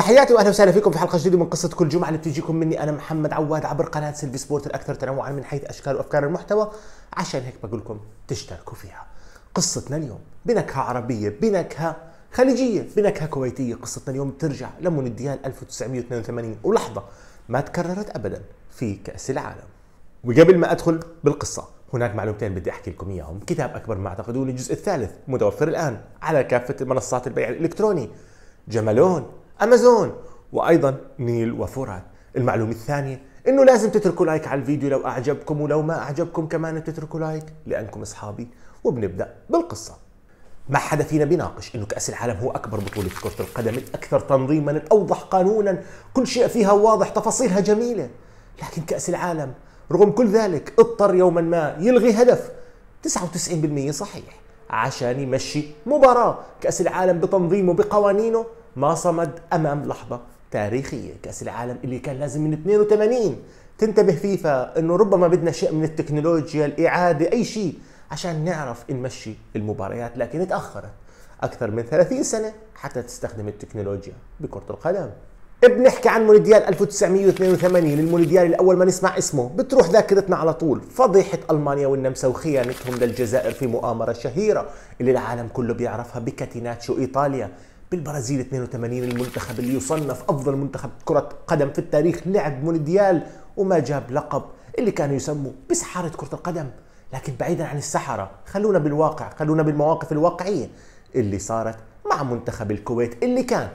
تحياتي واهلا وسهلا فيكم في حلقه جديده من قصه كل جمعه اللي بتجيكم مني انا محمد عواد عبر قناه سيلفي سبورت الاكثر تنوعا من حيث اشكال وافكار المحتوى عشان هيك بقول لكم تشتركوا فيها. قصتنا اليوم بنكهه عربيه بنكهه خليجيه بنكهه كويتيه قصتنا اليوم بترجع لمونديال 1982 ولحظه ما تكررت ابدا في كاس العالم. وقبل ما ادخل بالقصه هناك معلومتين بدي احكي لكم اياهم، كتاب اكبر ما اعتقدون الجزء الثالث متوفر الان على كافه منصات البيع الالكتروني. جملون امازون وايضا نيل وفرات المعلومه الثانيه انه لازم تتركوا لايك على الفيديو لو اعجبكم ولو ما اعجبكم كمان تتركوا لايك لانكم اصحابي وبنبدا بالقصه ما حدا فينا بيناقش انه كاس العالم هو اكبر بطوله كره القدم الاكثر تنظيما الاوضح قانونا كل شيء فيها واضح تفاصيلها جميله لكن كاس العالم رغم كل ذلك اضطر يوما ما يلغي هدف 99% صحيح عشان يمشي مباراة كأس العالم بتنظيمه بقوانينه ما صمد امام لحظه تاريخيه كاس العالم اللي كان لازم من 82 تنتبه فيفا انه ربما بدنا شيء من التكنولوجيا الاعاده اي شيء عشان نعرف نمشي المباريات لكن تاخرت اكثر من 30 سنه حتى تستخدم التكنولوجيا بكره القدم بنحكي عن مونديال 1982 المونديال الاول ما نسمع اسمه بتروح ذاكرتنا على طول فضيحه المانيا والنمسا وخيانتهم للجزائر في مؤامره شهيره اللي العالم كله بيعرفها بكاتيناتشو ايطاليا بالبرازيل 82 المنتخب اللي يصنف افضل منتخب كره قدم في التاريخ لعب مونديال وما جاب لقب اللي كانوا يسموا بسحاره كره القدم لكن بعيدا عن السحره خلونا بالواقع خلونا بالمواقف الواقعيه اللي صارت مع منتخب الكويت اللي كان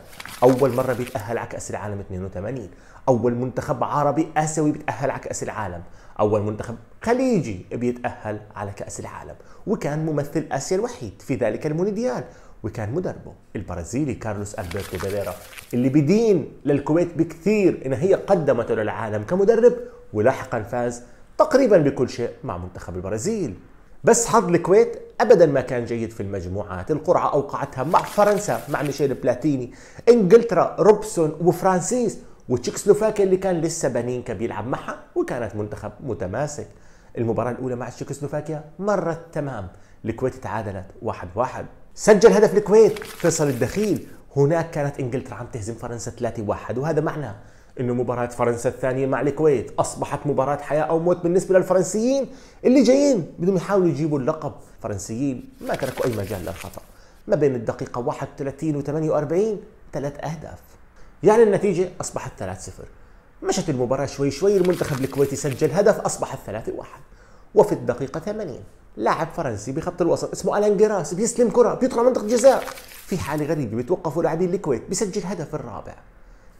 اول مره بيتاهل على كاس العالم 82 اول منتخب عربي اسيوي بيتاهل على كاس العالم اول منتخب خليجي بيتاهل على كاس العالم وكان ممثل اسيا الوحيد في ذلك المونديال وكان مدربه البرازيلي كارلوس ألبرتو بيريرا اللي بدين للكويت بكثير إن هي قدمته للعالم كمدرب ولاحقا فاز تقريبا بكل شيء مع منتخب البرازيل بس حظ الكويت ابدا ما كان جيد في المجموعات القرعه اوقعتها مع فرنسا مع ميشيل بلاتيني انجلترا روبسون وفرانسيس وتشيكوسلوفاكيا اللي كان لسه بنينكا بيلعب معها وكانت منتخب متماسك المباراه الاولى مع تشيكوسلوفاكيا مرت تمام الكويت تعادلت 1-1 سجل هدف الكويت فيصل الدخيل هناك كانت انجلترا عم تهزم فرنسا 3-1 وهذا معنى انه مباراة فرنسا الثانية مع الكويت اصبحت مباراة حياة او موت بالنسبة للفرنسيين اللي جايين بدهم يحاولوا يجيبوا اللقب فرنسيين ما تركوا اي مجال للخطأ ما بين الدقيقة 31 و 48 ثلاث اهداف يعني النتيجة اصبحت 3-0 مشت المباراة شوي شوي المنتخب الكويتي سجل هدف اصبحت 3-1 وفي الدقيقة 80 لاعب فرنسي بخط الوسط اسمه الان جراس بيسلم كره بيطلع منطقه جزاء في حاله غريبه بيتوقفوا لاعبين الكويت بيسجل هدف الرابع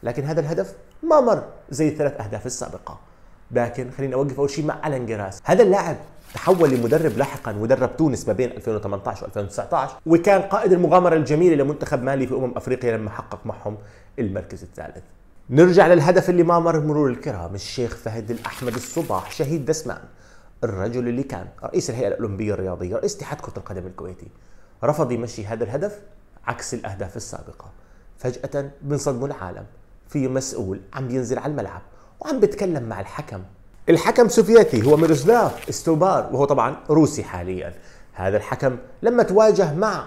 لكن هذا الهدف ما مر زي الثلاث اهداف السابقه لكن خليني اوقف اول شيء مع الان جراس هذا اللاعب تحول لمدرب لاحقا مدرب تونس ما بين 2018 و2019 وكان قائد المغامره الجميله لمنتخب مالي في امم افريقيا لما حقق معهم المركز الثالث نرجع للهدف اللي ما مر مرور الكرام الشيخ فهد الاحمد الصباح شهيد دسمان الرجل اللي كان رئيس الهيئه الاولمبيه الرياضيه رئيس اتحاد كره القدم الكويتي رفض يمشي هذا الهدف عكس الاهداف السابقه فجاه بنصدم العالم في مسؤول عم ينزل على الملعب وعم بيتكلم مع الحكم الحكم سوفيتي هو ميروسلاف استوبار وهو طبعا روسي حاليا هذا الحكم لما تواجه مع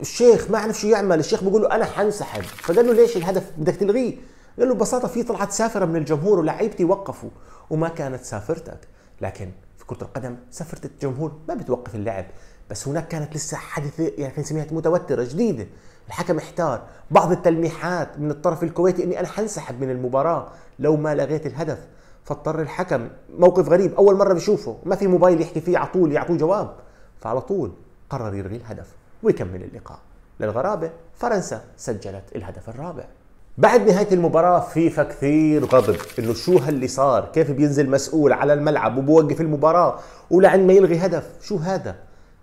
الشيخ ما عرف شو يعمل الشيخ بيقول له انا حنسحب فقال له ليش الهدف بدك تلغيه قال له ببساطه في طلعت سافره من الجمهور ولعيبتي وقفوا وما كانت سافرتك لكن كرة القدم سفرة الجمهور ما بتوقف اللعب بس هناك كانت لسه حادثة يعني نسميها متوترة جديدة الحكم احتار بعض التلميحات من الطرف الكويتي اني انا حنسحب من المباراة لو ما لغيت الهدف فاضطر الحكم موقف غريب اول مرة بشوفه ما في موبايل يحكي فيه على طول يعطوه جواب فعلى طول قرر يلغي الهدف ويكمل اللقاء للغرابة فرنسا سجلت الهدف الرابع بعد نهايه المباراه فيفا كثير غضب انه شو هاللي صار كيف بينزل مسؤول على الملعب وبوقف المباراه ولعن ما يلغي هدف شو هذا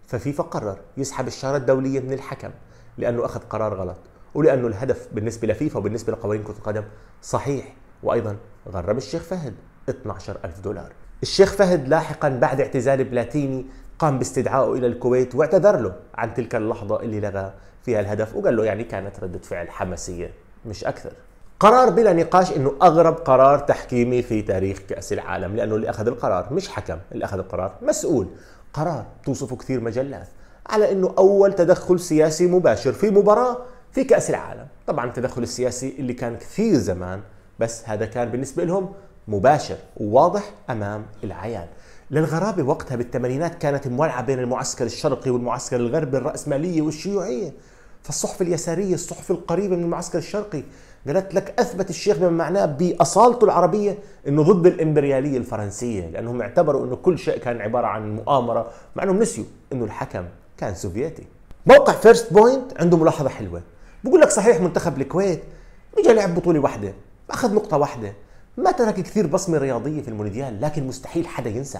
ففيفا قرر يسحب الشاره الدوليه من الحكم لانه اخذ قرار غلط ولانه الهدف بالنسبه لفيفا وبالنسبه لقوانين كره القدم صحيح وايضا غرم الشيخ فهد 12000 دولار الشيخ فهد لاحقا بعد اعتزال بلاتيني قام باستدعائه الى الكويت واعتذر له عن تلك اللحظه اللي لغى فيها الهدف وقال له يعني كانت رده فعل حماسيه مش اكثر قرار بلا نقاش انه اغرب قرار تحكيمي في تاريخ كاس العالم لانه اللي اخذ القرار مش حكم اللي اخذ القرار مسؤول قرار توصفه كثير مجلات على انه اول تدخل سياسي مباشر في مباراه في كاس العالم طبعا التدخل السياسي اللي كان كثير زمان بس هذا كان بالنسبه لهم مباشر وواضح امام العيان للغرابه وقتها بالثمانينات كانت مولعه بين المعسكر الشرقي والمعسكر الغربي الراسماليه والشيوعيه فالصحف اليسارية الصحف القريبة من المعسكر الشرقي قالت لك اثبت الشيخ بما معناه باصالته العربيه انه ضد الامبرياليه الفرنسيه لانهم اعتبروا انه كل شيء كان عباره عن مؤامره مع انهم نسيوا انه الحكم كان سوفيتي. موقع فيرست بوينت عنده ملاحظه حلوه بقول لك صحيح منتخب الكويت اجى لعب بطوله واحده اخذ نقطه واحده ما ترك كثير بصمه رياضيه في المونديال لكن مستحيل حدا ينسى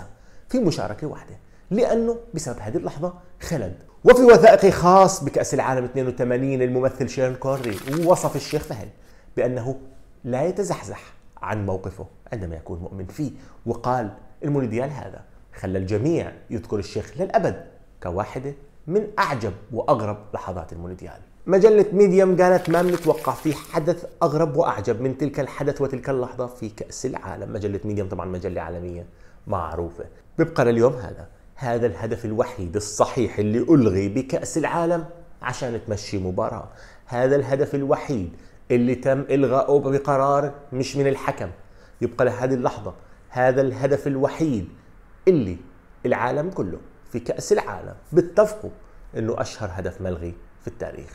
في مشاركه واحده لانه بسبب هذه اللحظه خلد وفي وثائقي خاص بكاس العالم 82 الممثل شيرن كوري وصف الشيخ فهد بانه لا يتزحزح عن موقفه عندما يكون مؤمن فيه وقال المونديال هذا خلى الجميع يذكر الشيخ للابد كواحده من اعجب واغرب لحظات المونديال مجلة ميديوم قالت ما بنتوقع في حدث أغرب وأعجب من تلك الحدث وتلك اللحظة في كأس العالم مجلة ميديوم طبعا مجلة عالمية معروفة بيبقى لليوم هذا هذا الهدف الوحيد الصحيح اللي ألغي بكأس العالم عشان تمشي مباراة هذا الهدف الوحيد اللي تم إلغائه بقرار مش من الحكم يبقى لهذه اللحظة هذا الهدف الوحيد اللي العالم كله في كأس العالم بيتفقوا انه اشهر هدف ملغي في التاريخ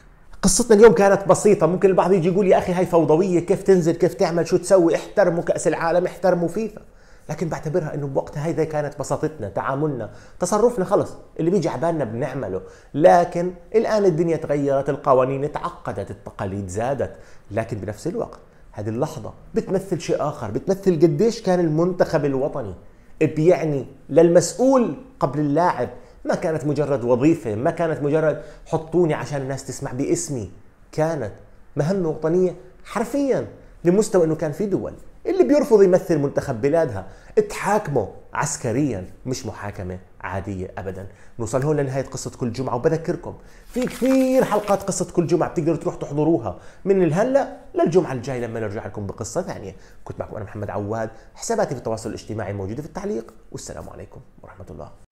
قصتنا اليوم كانت بسيطة ممكن البعض يجي يقول يا أخي هاي فوضوية كيف تنزل كيف تعمل شو تسوي احترموا كأس العالم احترموا فيفا لكن بعتبرها انه بوقتها هذه كانت بساطتنا تعاملنا تصرفنا خلص اللي بيجي على بالنا بنعمله لكن الان الدنيا تغيرت القوانين تعقدت التقاليد زادت لكن بنفس الوقت هذه اللحظة بتمثل شيء آخر بتمثل قديش كان المنتخب الوطني بيعني للمسؤول قبل اللاعب ما كانت مجرد وظيفة ما كانت مجرد حطوني عشان الناس تسمع باسمي كانت مهمة وطنية حرفيا لمستوى انه كان في دول اللي بيرفض يمثل منتخب بلادها تحاكمه عسكريا مش محاكمة عادية أبدا نوصل هون لنهاية قصة كل جمعة وبذكركم في كثير حلقات قصة كل جمعة بتقدروا تروح تحضروها من الهلأ للجمعة الجاي لما نرجع لكم بقصة ثانية كنت معكم أنا محمد عواد حساباتي في التواصل الاجتماعي موجودة في التعليق والسلام عليكم ورحمة الله